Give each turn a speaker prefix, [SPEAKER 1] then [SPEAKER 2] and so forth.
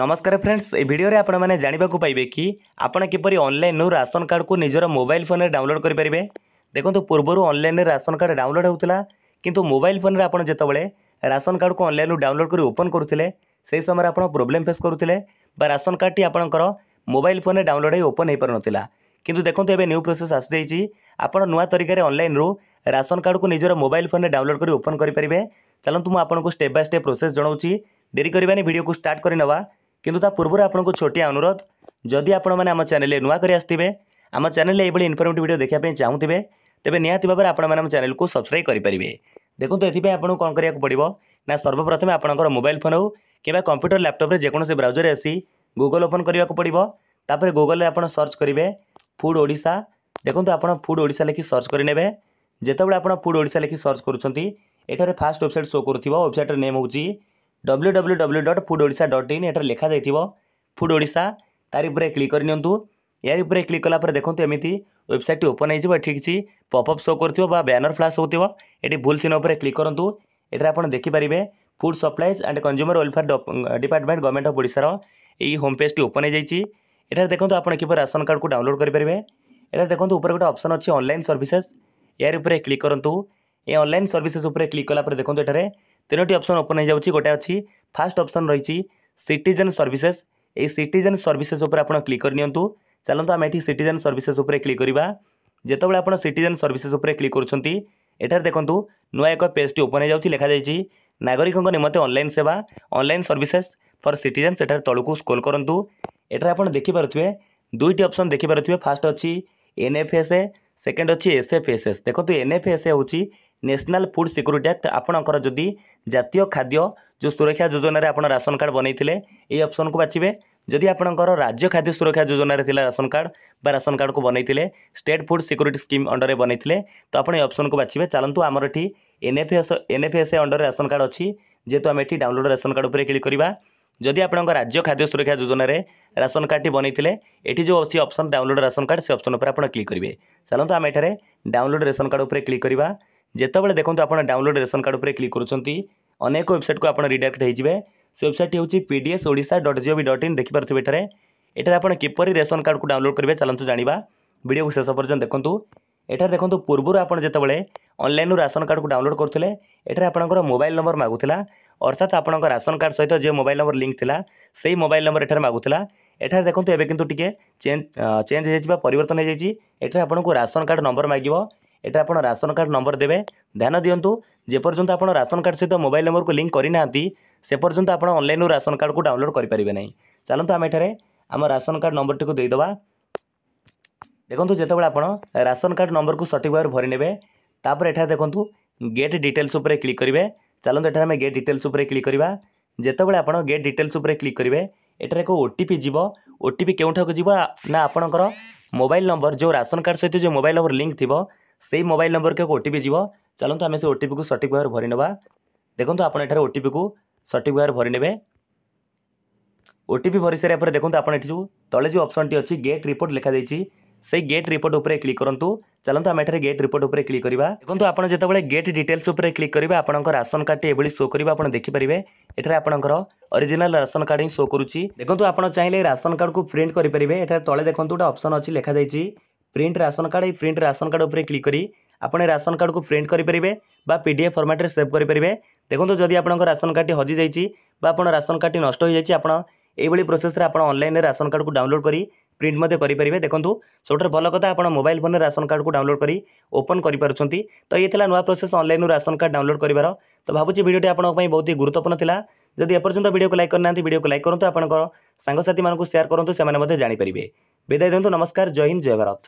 [SPEAKER 1] ନମସ୍କାର ଫ୍ରେଣ୍ଡସ୍ ଏ ଭିଡ଼ିଓରେ ଆପଣମାନେ ଜାଣିବାକୁ ପାଇବେ କି ଆପଣ କିପରି ଅନଲାଇନ୍ରୁ ରାସନ କାର୍ଡ଼କୁ ନିଜର ମୋବାଇଲ୍ ଫୋନ୍ରେ ଡାଉନଲୋଡ଼୍ କରିପାରିବେ ଦେଖନ୍ତୁ ପୂର୍ବରୁ ଅନଲାଇନ୍ରେ ରାସନ କାର୍ଡ଼ ଡାଉନଲୋଡ଼୍ ହେଉଥିଲା କିନ୍ତୁ ମୋବାଇଲ୍ ଫୋନ୍ରେ ଆପଣ ଯେତେବେଳେ ରାସନ କାର୍ଡ଼କୁ ଅନଲାଇନ୍ରୁ ଡାଉନଲୋଡ଼୍ କରି ଓପନ୍ କରୁଥିଲେ ସେହି ସମୟରେ ଆପଣ ପ୍ରୋବ୍ଲେମ୍ ଫେସ୍ କରୁଥିଲେ ବା ରାସନ କାର୍ଡ଼ଟି ଆପଣଙ୍କର ମୋବାଇଲ୍ ଫୋନ୍ରେ ଡାଉନଲୋଡ଼୍ ହୋଇ ଓପନ୍ ହୋଇପାରୁନଥିଲା କିନ୍ତୁ ଦେଖନ୍ତୁ ଏବେ ନ୍ୟୁ ପ୍ରୋସେସ୍ ଆସିଯାଇଛି ଆପଣ ନୂଆ ତରିକାରେ ଅନଲାଇନ୍ରୁ ରାସନ କାର୍ଡ଼କୁ ନିଜର ମୋବାଇଲ୍ ଫୋନ୍ରେ ଡାଉନଲୋଡ଼୍ କରି ଓପନ୍ କରିପାରିବେ ଚାଲନ୍ତୁ ମୁଁ ଆପଣଙ୍କୁ ଷ୍ଟେପ୍ ବାଇ ଷ୍ଟେପ୍ ପ୍ରୋସେସ୍ ଜଣାଉଛି ଡେରି କରିବାନି ଭିଡ଼ିଓକୁ ଷ୍ଟାର୍ଟ କରିନେବା କିନ୍ତୁ ତା ପୂର୍ବରୁ ଆପଣଙ୍କୁ ଛୋଟିଆ ଅନୁରୋଧ ଯଦି ଆପଣମାନେ ଆମ ଚ୍ୟାନେଲରେ ନୂଆ କରି ଆସିଥିବେ ଆମ ଚ୍ୟାନେଲରେ ଏଇଭଳି ଇନଫର୍ମେଟିଭ୍ ଭିଡ଼ିଓ ଦେଖିବା ପାଇଁ ଚାହୁଁଥିବେ ତେବେ ନିହାତି ଭାବରେ ଆପଣମାନେ ଆମ ଚ୍ୟାନେଲକୁ ସବସ୍କ୍ରାଇବ୍ କରିପାରିବେ ଦେଖନ୍ତୁ ଏଥିପାଇଁ ଆପଣଙ୍କୁ କ'ଣ କରିବାକୁ ପଡ଼ିବ ନା ସର୍ବପ୍ରଥମେ ଆପଣଙ୍କର ମୋବାଇଲ୍ ଫୋନ୍ ହେଉ କିମ୍ବା କମ୍ପ୍ୟୁଟର ଲ୍ୟାପଟପ୍ରେ ଯେକୌଣସି ବ୍ରାଉଜରରେ ଆସି ଗୁଗଲ୍ ଓପନ୍ କରିବାକୁ ପଡ଼ିବ ତାପରେ ଗୁଗଲ୍ରେ ଆପଣ ସର୍ଚ୍ଚ କରିବେ ଫୁଡ଼୍ ଓଡ଼ିଶା ଦେଖନ୍ତୁ ଆପଣ ଫୁଡ଼୍ ଓଡ଼ିଶା ଲେଖି ସର୍ଚ୍ଚ କରିନେବେ ଯେତେବେଳେ ଆପଣ ଫୁଡ଼୍ ଓଡ଼ିଶା ଲେଖି ସର୍ଚ୍ଚ କରୁଛନ୍ତି ଏଠାରେ ଫାର୍ଷ୍ଟ ୱେବସାଇଟ୍ ଶୋ କରୁଥିବ ୱେବସାଇଟ୍ର ନେମ୍ ହେଉଛି W W W dot food Odisha dot in ଏଠାରେ ଲେଖାଯାଇଥିବ ଫୁଡ଼୍ ଓଡ଼ିଶା ତାରି ଉପରେ କ୍ଲିକ୍ କରିନିଅନ୍ତୁ ଏହାରି ଉପରେ କ୍ଲିକ୍ କଲା ପରେ ଦେଖନ୍ତୁ ଏମିତି ୱେବସାଇଟ୍ଟି ଓପନ୍ ହୋଇଯିବ ଏଠି କିଛି ପପ୍ଅପ୍ ଶୋ କରୁଥିବ ବା ବ୍ୟାନର୍ ଫ୍ଲାସ୍ ହେଉଥିବ ଏଠି ଭୁଲ୍ ଚିହ୍ନ ଉପରେ କ୍ଲିକ୍ କରନ୍ତୁ ଏଠାରେ ଆପଣ ଦେଖିପାରିବେ food supplies and consumer welfare department government of ଓଡ଼ିଶାର ଏହି ହୋମ୍ ପେଜ୍ଟି ଓପନ୍ ହୋଇଯାଇଛି ଏଠାରେ ଦେଖନ୍ତୁ ଆପଣ କିପରି ରାସନ କାର୍ଡ଼କୁ ଡାଉନଲୋଡ଼୍ କରିପାରିବେ ଏଠାରେ ଦେଖନ୍ତୁ ଉପରେ ଗୋଟେ ଅପସନ୍ ଅଛି ଅନଲାଇନ୍ ସର୍ଭିସେସ୍ ଏହାରି ଉପରେ କ୍ଲିକ୍ କରନ୍ତୁ ଏ ଅନଲାଇନ୍ ସର୍ଭିସେସ୍ ଉପରେ କ୍ଲିକ୍ କଲା ପରେ ଦେଖନ୍ତୁ ଏଠାରେ ତିନୋଟି ଅପସନ୍ ଓପନ୍ ହୋଇଯାଉଛି ଗୋଟେ ଅଛି ଫାର୍ଷ୍ଟ ଅପସନ୍ ରହିଛି ସିଟିଜେନ୍ ସର୍ଭିସେସ୍ এই সিটিজেন সর্ভিসেস উপরে আপনার ক্লিক করে নিউ চালু আমি এটি সিটিজেন সর্ভিসেস উপরে ক্লিক করা যেতবে আপনার সিটিজেন সর্ভিসেস উপরে ক্লিক করছেন এখানে দেখুন নয় এক পেজটি ওপেন হয়ে যাচ্ছে লেখা যাই নাগরিক নিমন্তে অনলাইন সেবা অনলাইন সর্ভিসেস ফর সিটিজেন সেটার তলক স্কোল করতু এটার আপনার দেখিপারে দুইটি অপসন দেখিপারে ফার্স্ট অছি এনএফএসএ সেকেন্ড অছি এসএফএসএস দেখুন এনএফএসএ হচ্ছে ନ୍ୟାସନାଲ୍ ଫୁଡ଼୍ ସିକ୍ୟୁରିଟି ଆକ୍ଟ ଆପଣଙ୍କର ଯଦି ଜାତୀୟ ଖାଦ୍ୟ ଯେଉଁ ସୁରକ୍ଷା ଯୋଜନାରେ ଆପଣ ରାସନ କାର୍ଡ଼ ବନେଇଥିଲେ ଏଇ ଅପସନ୍କୁ ବାଛିବେ ଯଦି ଆପଣଙ୍କର ରାଜ୍ୟ ଖାଦ୍ୟ ସୁରକ୍ଷା ଯୋଜନାରେ ଥିଲା ରାସନ କାର୍ଡ଼ ବା ରାସନ କାର୍ଡ଼କୁ ବନେଇଥିଲେ ଷ୍ଟେଟ୍ ଫୁଡ଼୍ ସିକ୍ୟୁରିଟି ସ୍କିମ୍ ଅଣ୍ଡରରେ ବନେଇଥିଲେ ତ ଆପଣ ଏଇ ଅପସନ୍କୁ ବାଛିବେ ଚାଲନ୍ତୁ ଆମର ଏଠି ଏନ୍ଏଫିଏସ୍ ଏନ୍ଏଫିଏସ୍ଏ ଅଣ୍ଡରରେ ରାସନ କାର୍ଡ଼ ଅଛି ଯେହେତୁ ଆମେ ଏଠି ଡାଉନଲୋଡ଼୍ ରାସନ କାର୍ଡ଼ ଉପରେ କ୍ଲିକ୍ କରିବା ଯଦି ଆପଣଙ୍କ ରାଜ୍ୟ ଖାଦ୍ୟ ସୁରକ୍ଷା ଯୋଜନାରେ ରାସନ କାର୍ଡ଼ଟି ବନେଇଥିଲେ ଏଠି ଯେଉଁ ଅଛି ଅପସନ୍ ଡାଉନଲୋଡ଼୍ ରାସନ କାର୍ଡ଼ ସେ ଅପସନ୍ ଉପରେ ଆପଣ କ୍ଲିକ୍ କରିବେ ଚାଲନ୍ତୁ ଆମେ ଏଠାରେ ଡାଉନଲୋଡ଼୍ ରାସନ କାର୍ଡ଼ ଉପରେ କ୍ଲିକ୍ କରିବା যেতবে দেখুন আপনার ডাউনলোড রেসন কার্ড উপরে ক্লিক করছেন অনেক ওয়েবসাইটকে আপনার রিডাইরেক্ট হয়ে সে ওয়েবসাইটটি হচ্ছে PDS Odisha dot gov dot in দেখিপারে এটার এটার আপনার কিপর রেসন কার্ডকে ডাউনলোড করবে চলতু জাঁয়া ভিডিওকে শেষ পর্যন্ত দেখুন এটার দেখুন পূর্বর আপনার যেতবে অনলাইন রাশন কার্ডকে ডাউনলোড করুলে এটার আপনার মোবাইল নম্বর মাগুলা অর্থাৎ আপনার রাশন কার্ড সহ যে মোবাইল নম্বর লিঙ্ক লা সেই মোবাইল নম্বর এটার মাগুলা এটার দেখুন এবে কিন্তু টিকি চেঞ্জ চেঞ্জ হয়ে পরিবর্তন হয়ে যাই এটার আপনার রাশন কার্ড নম্বর মাগিব এটা আপনার রাশন কার্ড নম্বর দেবে ধ্যান দিও যেপর্যন্ত আপনার রাশন কার্ড সহ মোবাইল নম্বরক লিঙ্ক করে না সে পর্যন্ত আপনার অনলাইন রাশন কার্ড ডাউনলোড করে পেবে না চালু আমি এখানে আমার রাশন কার্ড নম্বরটি দিয়েদেবা দেখুন যেতবে আপনার রাশন কার্ড নম্বরক সঠিক ভাবে ভরি নেবে তাপরে এখানে দেখুন গেট ডিটেলস উপরে ক্লিক করবে চালু এখানে আমি গেট ডিটেলস উপরে ক্লিক করা যেতবে আপনার গেট ডিটেলস উপরে ক্লিক করবে এটার এক ওটিপি যাব ওটিপি কেউঠাকু যা না আপনার মোবাইল নম্বর যে রাশন কার্ড সহ যে মোবাইল নম্বর লিঙ্ক থাকবে সেই ମୋବାଇଲ ନମ୍ବରକୁ ଏକ ଓଟିପି ଯିବ ଚାଲନ୍ତୁ ଆମେ ସେ ଓଟିପିକୁ ସଠିକ୍ ଭାବରେ ଭରିନେବା ଦେଖନ୍ତୁ ଆପଣ ଏଠାରେ ଓଟିପିକୁ ସଠିକ୍ ଭାବରେ ଭରିନେବେ ଓଟିପି ଭରି ସାରିବା ପରେ ଦେଖନ୍ତୁ ଆପଣ ଏଠି ଯେଉଁ ତଳେ ଯେଉଁ ଅପସନ୍ଟି ଅଛି ଗେଟ୍ ରିପୋର୍ଟ ଲେଖାଯାଇଛି সেই গেট রিপোর্ট উপরে ক্লিক করতু চালু আমি এখানে গেট রিপোর্ট উপরে ক্লিক করা দেখুন আপনার যেতবে গেট ডিটেলস উপরে ক্লিক করবে আপনার রাশন কার্ডটি এভাবে শো করবে আপনার দেখিপারে এখানে আপনার অরিজিনাল রাশন কার্ড হি শো করুচি দেখুন আপনার চাইলে রাশন কার্ডক প্রিন্ট করে পেবে এখানে তলে দেখুন গোটে অপসন অছি লেখা যাই ପ୍ରିଣ୍ଟ ରାସନ କାର୍ଡ଼ ଏହି ପ୍ରିଣ୍ଟ ରାସନ କାର୍ଡ଼ ଉପରେ କ୍ଲିକ୍ କରି ଆପଣ ଏ ରାସନ କାର୍ଡ଼କୁ ପ୍ରିଣ୍ଟ କରିପାରିବେ ବା ପି ଡି ଏଫ୍ ଫର୍ମାଟ୍ରେ ସେଭ୍ କରିପାରିବେ ଦେଖନ୍ତୁ ଯଦି ଆପଣଙ୍କ ରାସନ କାର୍ଡ଼ଟି ହଜିଯାଇଛି ବା ଆପଣ ରାସନ କାର୍ଡ଼ଟି ନଷ୍ଟ ହୋଇଯାଇଛି ଆପଣ ଏଇଭଳି ପ୍ରୋସେସ୍ରେ ଆପଣ ଅନଲାଇନ୍ରେ ରାସନ କାର୍ଡ଼କୁ ଡାଉନଲୋଡ଼୍ କରି ପ୍ରିଣ୍ଟ ମଧ୍ୟ କରିପାରିବେ ଦେଖନ୍ତୁ ସବୁଠାରୁ ଭଲ କଥା ଆପଣ ମୋବାଇଲ୍ ଫୋନ୍ରେ ରାସନ କାର୍ଡ଼କୁ ଡାଉନଲୋଡ଼୍ କରି ଓପନ୍ କରିପାରୁଛନ୍ତି ତ ଇଏ ଥିଲା ନୂଆ ପ୍ରୋସେସ୍ ଅନଲାଇନ୍ରୁ ରାସନ କାର୍ଡ଼ ଡାଉନଲୋଡ଼୍ କରିବାର ତ ଭାବୁଛି ଭିଡ଼ିଓଟି ଆପଣଙ୍କ ପାଇଁ ବହୁତ ଗୁରୁତ୍ୱପୂର୍ଣ୍ଣ ଥିଲା ଯଦି ଏପର୍ଯ୍ୟନ୍ତ ଭିଡ଼ିଓକୁ ଲାଇକ୍ କରିନାହାନ୍ତି ଭିଡ଼ିଓକୁ ଲାଇକ୍ କରନ୍ତୁ ଆପଣଙ୍କ ସାଙ୍ଗସାଥୀମାନଙ୍କୁ ସେୟାର କରନ୍ତୁ ସେମାନେ ମଧ୍ୟ ଜାଣିପାରିବେ ବିଦାୟ ଦିଅନ୍ତୁ ନମସ୍କାର ଜୟ ହିନ୍ଦ ଜୟ ଭାରତ